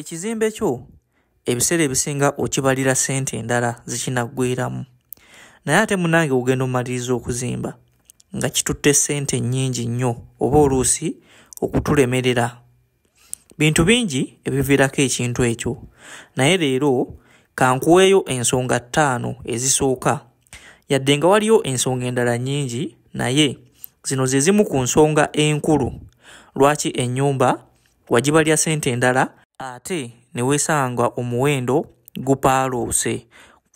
ekizimbe kyo ebiseera ebisinga okibalira ssente endala zikinaggwiramu naye ate munange ogenda omumaliriza okuzimba nga kitutte ssente nnyingi nnyo oba oluusi okutulemerera bintu bingi ebiviirako ekintu ekyo naye leero kankuweeyo ensonga ttaano ezisooka yadde nga waliyo ensonga endala nnyingi naye zino ze zimu ku nsonga enkulu lwaki ennyumba wagibalya ssente endala ate ne weesanga omuwendo gupaaluuse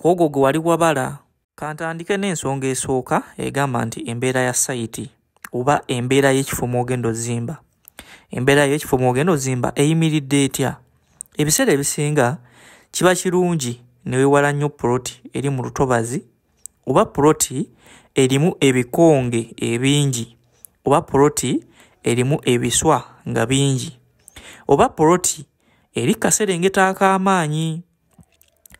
ku ogwo gwe wali wabala kantandike n'ensonga esooka egamba nti embeera ya sayiti oba embeera y'ekifo mwogenda ozimba embeera y'ekifo mwogenda ozimba eyimiridde etya ebiseera ebisinga kiba kirungi ne weewala nnyo puloti eri mu lutobazi oba puloti erimu ebikonge ebingi oba puloti erimu ebiswa nga bingi oba puloti eri kaserengeta ak'amaanyi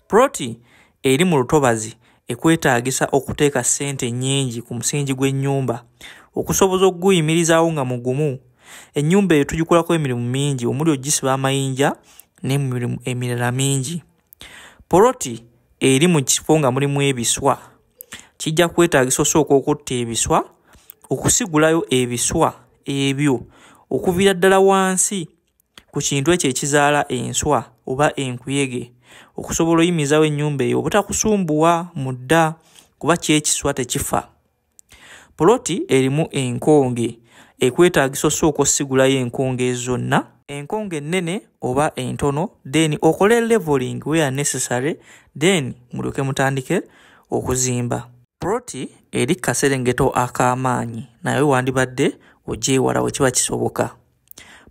proti eri mu lutobazi ekwetaagisa okuteeka ssente nnyingi ku musingi gw'ennyumba okusobola okuguyimirizaawo nga mugumu ennyumba eyo tugikolako emirimu mingi omuli ogisiba amayinja n'emirimu emirala mingi poloti eri mu kifo nga mulimu ebiswa kijja kwetaagisa osooka okutta ebiswa okusigulayo ebiswa ebyo okuviira ddala wansi ku kintu ekyo ekizaala enswa oba enkuyege okusobola oyimizawo ennyumba eyo obutakusumbuwa mu dda kuba kyekiswa tekifa poloti erimu enkonge ekwetaagisa osooka osigulayo enkonge zonna enkonge ennene oba entono then okole levelling wea necessary then mulyoke mutandike okuzimba poloti eri kaserengeto ak'amaanyi naye wandibadde ogyewala wekiba kisoboka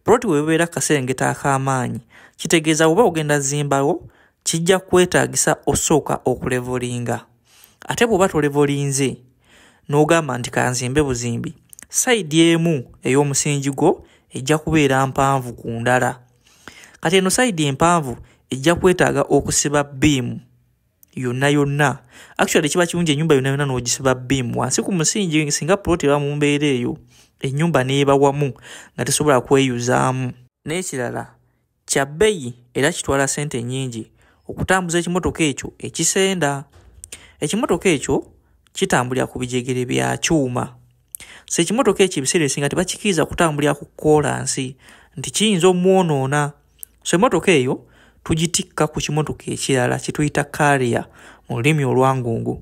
ploti webeera akaserengeta ak'amaanyi kitegeeza oba ogenda zimbawo kijja kwetaagisa osooka okulevolinga ate bw'oba tolevolinze n'ogamba nti kanzimbe buzimbi sayidi emu ey'omusingi gwo ejja kubeera mpanvu ku ndala kati eno sayidi empanvu ejja kwetaaga okusiba biimu yonna yonna actually kiba kirungi enyumba yonna yonna n'ogisiba biimu wansi ku musingi singa ploti eba mu mbeera eyo ennyumba neeba wamu nga tesobola kweyuzaamu n'ekirala kya bbeyi era kitwala ssente nnyingi okutambuza ekimotoka ekyo ekisenda ekimotoka ekyo kitambulira ku bijegere bya kyuma se ekimotoka ekyo ebiseera esinga tebakikiriza kutambulira ku kkolansi nti kiyinza omwonoona so emotoka eyo tugitikka ku kimotoka ekirala kituyita kaaliya mu lulimi olwangungu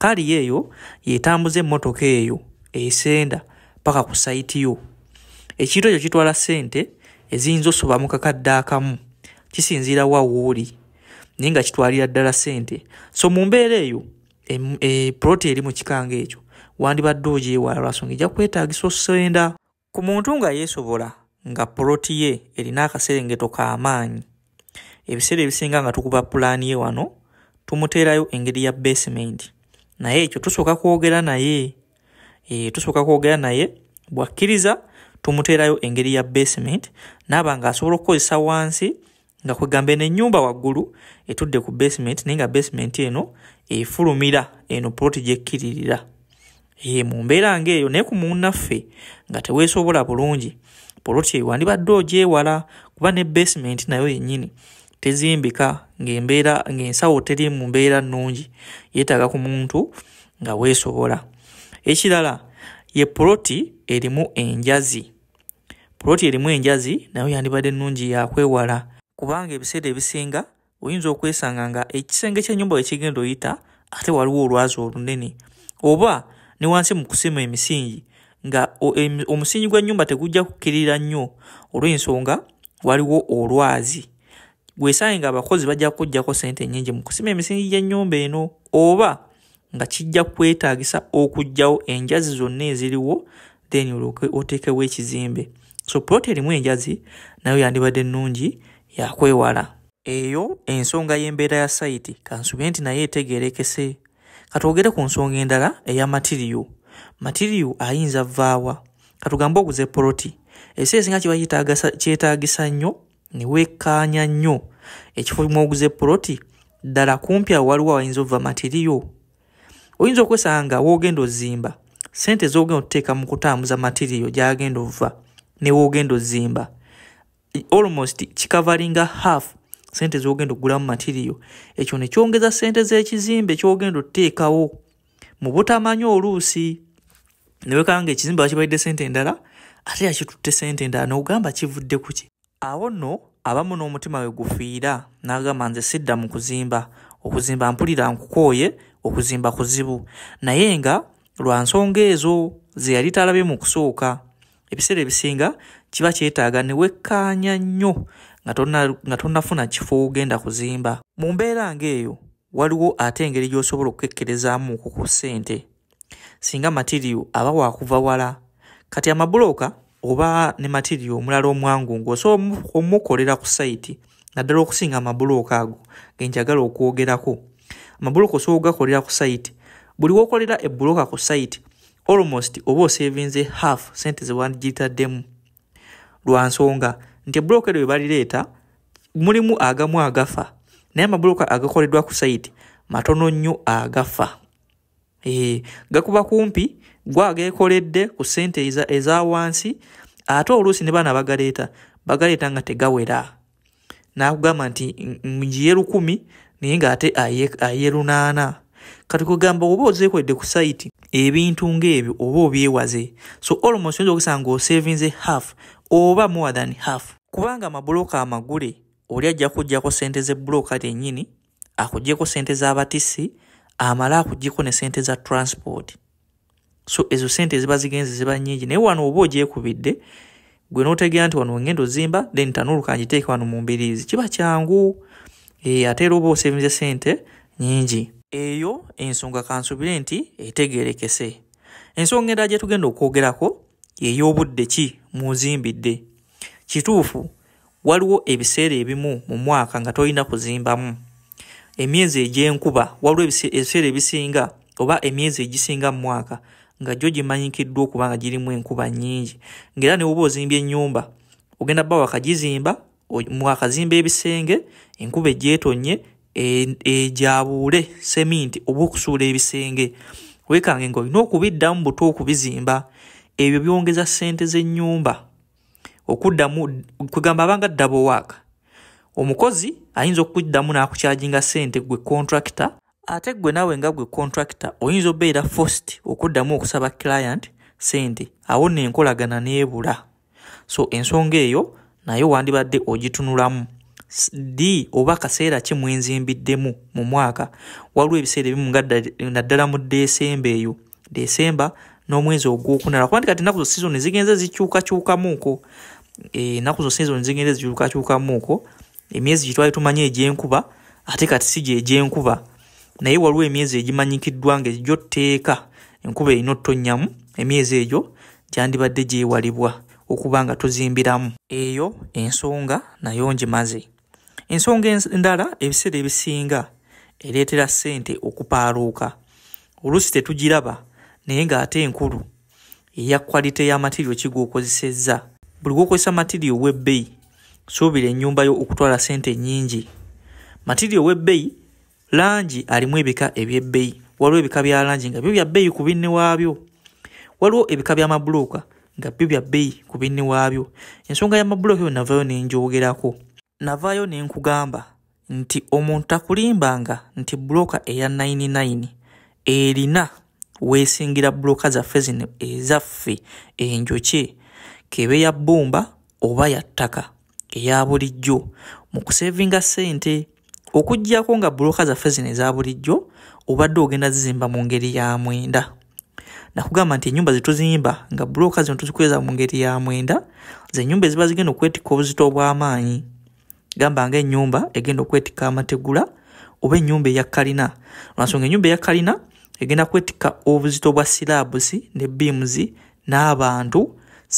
kaaliya eyo yetambuza emotoka eyo esenda paka ku sayiti yo ekintu ekyo kitwala ssente eziyinza osoba mu kakadde akamu kisinziira wawooli naye nga kitwalira ddala ssente so mu mbeera eyo e, e, puloti eri mu kikanga ekyo wandibadde ogyewala lwasonga ejja kwetaagisa osenda ku muntu nga yeesobola nga puloti ye erina akaserengeto k'amaanyi ebiseera ebisinga nga tukuba pulaani ye wano tumuteerayo engeri ya basement naye ekyo tusooka kwogera naye Eh, tusooka kwogera naye bwakkiriza tumuteerayo engeri ya basement naaba ngaasobola okukozesa wansi nga kwegambe nenyumba waggulu etudde ku basement naye nga basement eno efulumira eno ploti gyekkiririra e, eh, mumbeera ngaeyo naye ku munnaffe nga teweesobola bulungi poloti eyo wandibadde ogyewala kuba ne basement nayo yennyini tezimbika ngembeera ngaensawo teri mu mbeera nnungi yeetaaga ku muntu nga weesobola ekirala ye puloti erimu enjazi puloti erimu enjazi nayo yandibadde ennungi yakwewala kubanga ebiseera ebisinga oyinza okwesanga nga ekisenge kyenyumba wekigenda oyita ate waliwo olwazi olunene oba ne wansi mu kusima emisingi nga omusingi gwennyumba tegujja kukkirira nnyo olw'ensonga waliwo olwazi wesange nga abakozi bajja kujjako sente ennyingi mu kusima emisingi gy'ennyumba eno oba nga kijja kwetaagisa okugyawo enjazi zonna eziriwo then oteekewo ekizimbe so plot erimu enjazi nayo yandibadde ennungi yakwewala eyo ensonga y'embeera ya saiti kansube nti naye etegeerekese katwogere ku nsonga endala eya matiriyo matiriyo ayinza vaawa katugambe oguze poloti ese esinga kiba kyetaagisa nnyo ne weekaanya nnyo ekifo mu oguze poloti ddala kumpi awo waliwo awayinza ova matiriyo oyinza okwesanga nga woogenda ozimba sente zogenda otuteeka mu kutambuza matiriyo gyagenda ova newoogenda ozimba almost kikavalinga half sente zogenda okugulamu matiriyo ekyo nekyongeza sente zekizimbe kyogenda otuteekawo mubutamanyi oluusi newekanga ekizimba akibaidde sente endala ate yakitutte sente endala nogamba kivudde ku ki awo nno abamu n'omutima we gufiira n'agamba nze sidda mu kuzimba okuzimba mpulira nkukooye okuzimba kuzibu naye nga lwa nsonga ezo ze yali talabye mu kusooka ebiseera ebisinga kiba kyetaaga ne wekkaanya nnyo nga tonnafuna kifo ogenda kuzimba mu mbeera ng'eyo waliwo ate engeri gy'osobola okukekkerezaamu ku ku ssente singa matiriyo aba waakuva wala kati amabuloka oba ne matiriyo omulala omwangu ng'osobola omukolera ku sayiti naddala okusinga amabuloko ago genjagala okwogerako amabuloko osobola okugakolera ku site buli wokolera ebuloka ku site almost oba osevinze half sente zewandigitaddemu lwa nsonga nti ebuloka eryo webalireeta mulimu agamu agafa naye amabuloka agakoleddwa ku site matono nnyo agafa e, gakuba kumpi gwe ageekoledde ku sente ezawansi ate oluusi ne bana bagaleeta bagaleeta nga tegawera n'akugamba nti nye lukumi naye ng'ate aye lunaana kati kugamba oba ozeekoledde ku saiti ebintu ng'ebyo oba obyewaze so almost oyinza okusanga osavinze half oba more than half kubanga amabuloka amagule oli ajja kujjako sente zebuloka lyennyini akugjeko sente z'abatisi amale akugjeko ne sente za transport so ezo sente eziba zigenze ziba nyingi naye wano oba ogyekubidde gwe notegera nti wano wengenda ozimba then tanuluka njiteeke wano mumbirizi kiba kyangu eh, ate era oba osebenze sente nyingi eyo ensonga kansuubire nti etegerekese ensonga endala gye tugenda okwogerako yeyobudde ki muzimbidde kituufu waliwo ebiseera ebimu mu mwaka nga tolina kuzimbamu emyezi egyenkuba waliwo ebiseera ebisinga oba emyezi egisinga mu mwaka nga gyo gimanyikiddwa okuba nga girimu enkuba nyingi ngaera newoba ozimbya enyumba ogenda bba wakagizimba mwakazimba ebisenge enkuba egyetonye ejabuule seminti oba okusuula ebisenge wekange nga olina okubiddamu butw okubizimba ebyo byongeza sente zenyumba okuddamu kugamba abanga dabowaaka omukozi ayinza okuddamu nakukyaginga sente gwe contractor ate gwe naawe nga gwe kontrakita oyinza obeera fost okuddamu okusaba client sente awo nenkolagana neebula so ensonga eyo naye wandibadde ogitunulamu di oba akaseera ki mwenzimbiddemu mu mwaka waliwo ebiseera ebimu naddala mu desemba eyo desemba n'omwezi ogwokunala kuba ndi kati nakuzo season zigenze zikyukakyukamuko enaku zo season zigenze zikyukakyukamuko eh, emyezi gitwali tumanye egyenkuba ate kati si gyegyenkuba naye waliwo emyezi egimanyikiddwa ngaegyo tteeka enkuba erina ottonnyamu emyezi egyo gyandibadde gyewalibwa okuba nga tozimbiramu eyo ensonga nayo ngimaze ensonga endala ebiseera ebisinga ereetera ssente okupaaluuka oluusi tetugiraba naye ng'ate enkulu eya kwalite ey'amatiriyo kigwa okozesezza buli gwokozesa matiriyo ow'ebbeyi suubira ennyumba yo okutwala ssente nnyingi matiriyo ow'ebbeyi langi alimu ebika ebyebbeyi waliwo ebika bya langi nga byo bya bbeeyi ku binne waabyo waliwo ebika byamabuluuka nga byo bya bbeeyi ku binne waabyo ensonga yamabuluuka yo navaayo ne njogerako navaayo ne nkugamba nti omuntu akulimbanga nti bulooka eya 99 erina weesingira bulooka zaffe zino ezaffe enjoke kebe ya bbumba oba ya ttaka eya bulijjo mu kuseevinga ssente okugyako nga buloka zaffe zino eza bulijjo obadde ogenda zizimba mu ngeri ya mwenda nakugamba nti enyumba zituzimba nga buloka zino tuzikweza mu ngeri ya mwenda zenyumba eziba zigenda okwetikka obuzito obw'amaanyi gamba nga enyumba egenda okwetikka amategula oba enyumba eyakalina olwansonga enyumba eyakalina egenda kwetikka obuzito bwa siraabusi ne biimuzi n'abantu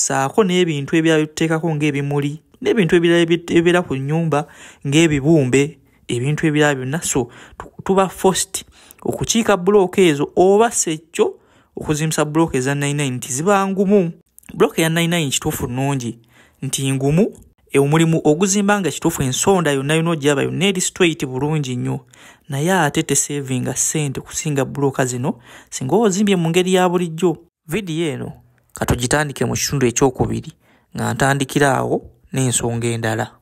saako n'ebintu ebirala byetuteekako ng'ebimuli n'ebintu ebirala ebibeera ku nyumba ng'ebibumbe ebintu ebirala byonna so tuba fost okukiika bulooka ezo oba sekyo okuzimusa bulooka eza 99 nti ziba ngumu bulooka eya 99 kituufu nungi nti ngumu omulimu oguzimba nga kituufu ensonda yonna yona ogiraba yonna eri straight bulungi nnyo naye ate tesavinga sente kusinga bulooka zino singa ozimbye mu ngeri ya bulijjo vidiyo eno katugitandike mu kitundu ekyokubiri nga ntandikira awo n'ensonga endala